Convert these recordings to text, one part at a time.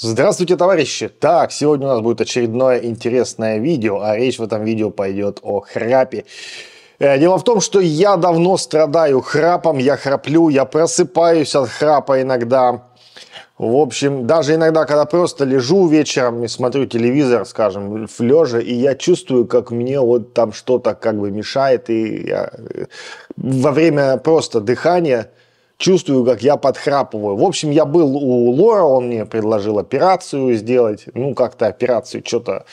Здравствуйте, товарищи! Так, сегодня у нас будет очередное интересное видео, а речь в этом видео пойдет о храпе. Э, дело в том, что я давно страдаю храпом, я храплю, я просыпаюсь от храпа иногда. В общем, даже иногда, когда просто лежу вечером и смотрю телевизор, скажем, в леже, и я чувствую, как мне вот там что-то как бы мешает, и я... Э, во время просто дыхания чувствую, как я подхрапываю. В общем, я был у Лора, он мне предложил операцию сделать, ну, как-то операцию, что-то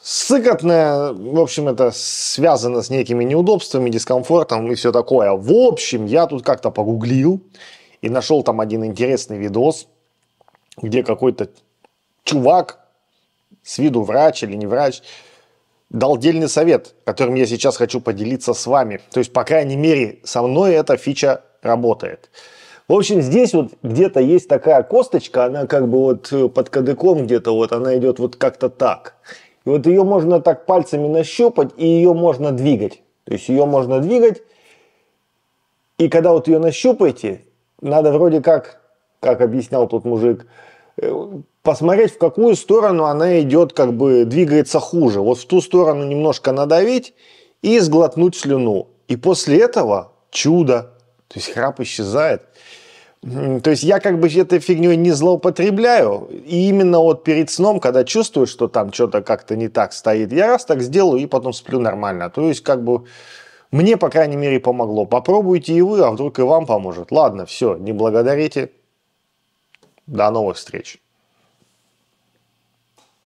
сыкотное. В общем, это связано с некими неудобствами, дискомфортом и все такое. В общем, я тут как-то погуглил и нашел там один интересный видос, где какой-то чувак, с виду врач или не врач, дал дельный совет, которым я сейчас хочу поделиться с вами. То есть, по крайней мере, со мной эта фича работает. В общем, здесь вот где-то есть такая косточка, она как бы вот э, под кадыком где-то вот, она идет вот как-то так. И вот ее можно так пальцами нащупать, и ее можно двигать. То есть ее можно двигать, и когда вот ее нащупаете, надо вроде как, как объяснял тот мужик, э, посмотреть, в какую сторону она идет, как бы двигается хуже. Вот в ту сторону немножко надавить и сглотнуть слюну. И после этого чудо. То есть храп исчезает. То есть я как бы этой фигней не злоупотребляю. И именно вот перед сном, когда чувствую, что там что-то как-то не так стоит, я раз так сделаю и потом сплю нормально. То есть как бы мне, по крайней мере, помогло. Попробуйте и вы, а вдруг и вам поможет. Ладно, все, не благодарите. До новых встреч.